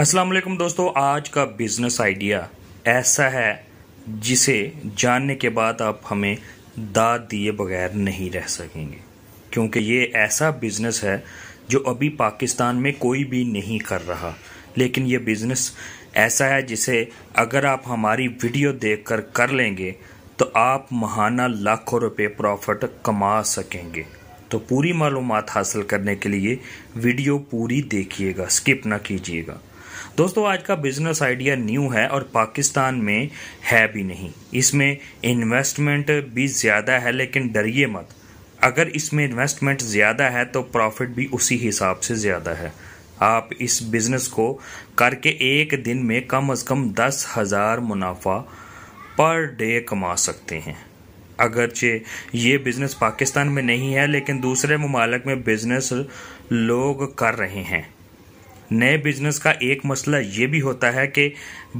अस्सलाम वालेकुम दोस्तों आज का बिजनेस आइडिया ऐसा है जिसे जानने के बाद आप हमें दाद दिए बगैर नहीं रह सकेंगे क्योंकि ये ऐसा बिजनेस है जो अभी पाकिस्तान में कोई भी नहीं कर रहा लेकिन ये बिजनेस ऐसा है जिसे अगर आप हमारी वीडियो देखकर कर लेंगे तो आप महाना लाखों रुपए प्रॉफिट कमा सकेंगे तो पूरी मालूम हासिल करने के लिए वीडियो पूरी देखिएगा स्किप ना कीजिएगा दोस्तों आज का बिजनेस आइडिया न्यू है और पाकिस्तान में है भी नहीं इसमें इन्वेस्टमेंट भी ज़्यादा है लेकिन डरिए मत अगर इसमें इन्वेस्टमेंट ज़्यादा है तो प्रॉफिट भी उसी हिसाब से ज़्यादा है आप इस बिज़नेस को करके एक दिन में कम अज़ कम दस हज़ार मुनाफा पर डे कमा सकते हैं अगरचे ये बिज़नेस पाकिस्तान में नहीं है लेकिन दूसरे ममालक में बिज़नेस लोग कर रहे हैं नए बिजनेस का एक मसला ये भी होता है कि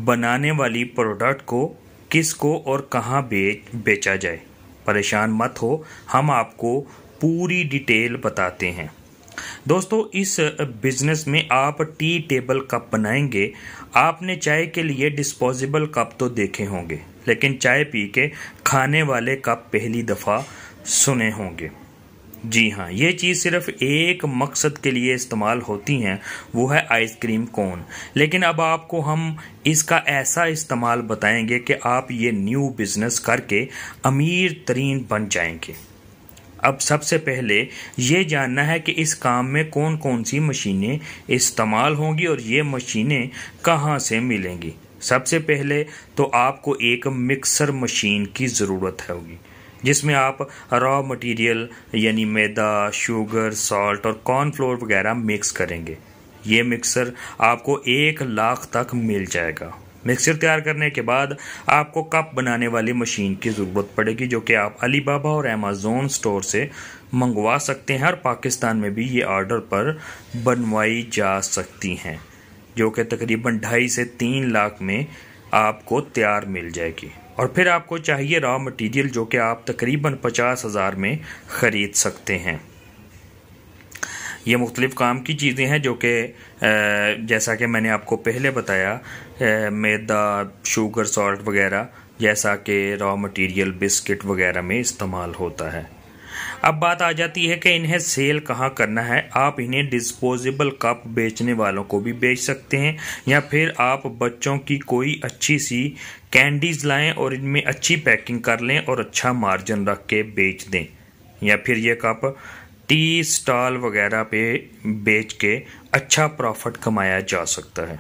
बनाने वाली प्रोडक्ट को किस को और कहाँ बेच बेचा जाए परेशान मत हो हम आपको पूरी डिटेल बताते हैं दोस्तों इस बिजनेस में आप टी टेबल कप बनाएंगे आपने चाय के लिए डिस्पोजेबल कप तो देखे होंगे लेकिन चाय पी के खाने वाले कप पहली दफ़ा सुने होंगे जी हाँ ये चीज़ सिर्फ एक मकसद के लिए इस्तेमाल होती हैं वो है आइसक्रीम कोन लेकिन अब आपको हम इसका ऐसा इस्तेमाल बताएंगे कि आप ये न्यू बिज़नेस करके अमीर तरीन बन जाएंगे अब सबसे पहले ये जानना है कि इस काम में कौन कौन सी मशीनें इस्तेमाल होंगी और ये मशीनें कहाँ से मिलेंगी सबसे पहले तो आपको एक मिक्सर मशीन की ज़रूरत होगी जिसमें आप रॉ मटेरियल यानी मैदा शुगर सॉल्ट और कॉर्नफ्लोर वगैरह मिक्स करेंगे ये मिक्सर आपको एक लाख तक मिल जाएगा मिक्सर तैयार करने के बाद आपको कप बनाने वाली मशीन की ज़रूरत पड़ेगी जो कि आप अलीबाबा और अमेजोन स्टोर से मंगवा सकते हैं और पाकिस्तान में भी ये ऑर्डर पर बनवाई जा सकती हैं जो कि तकरीबन ढाई से तीन लाख में आपको तैयार मिल जाएगी और फिर आपको चाहिए रॉ मटेरियल जो कि आप तकरीबन पचास हज़ार में ख़रीद सकते हैं ये मुख्तलिफ़ काम की चीज़ें हैं जो कि जैसा कि मैंने आपको पहले बताया मैदा शुगर सॉल्ट वगैरह जैसा कि रॉ मटेरियल बिस्किट वगैरह में इस्तेमाल होता है अब बात आ जाती है कि इन्हें सेल कहाँ करना है आप इन्हें डिस्पोजेबल कप बेचने वालों को भी बेच सकते हैं या फिर आप बच्चों की कोई अच्छी सी कैंडीज लाएं और इनमें अच्छी पैकिंग कर लें और अच्छा मार्जिन रख के बेच दें या फिर ये कप टी स्टॉल वगैरह पे बेच के अच्छा प्रॉफिट कमाया जा सकता है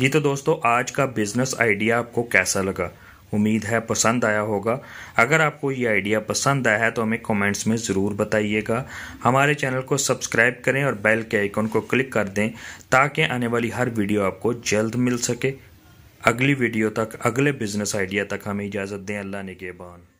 ये तो दोस्तों आज का बिज़नेस आइडिया आपको कैसा लगा उम्मीद है पसंद आया होगा अगर आपको ये आइडिया पसंद आया है तो हमें कमेंट्स में ज़रूर बताइएगा हमारे चैनल को सब्सक्राइब करें और बेल के आइकॉन को क्लिक कर दें ताकि आने वाली हर वीडियो आपको जल्द मिल सके अगली वीडियो तक अगले बिजनेस आइडिया तक हमें इजाज़त दें अल्लाह ने के बान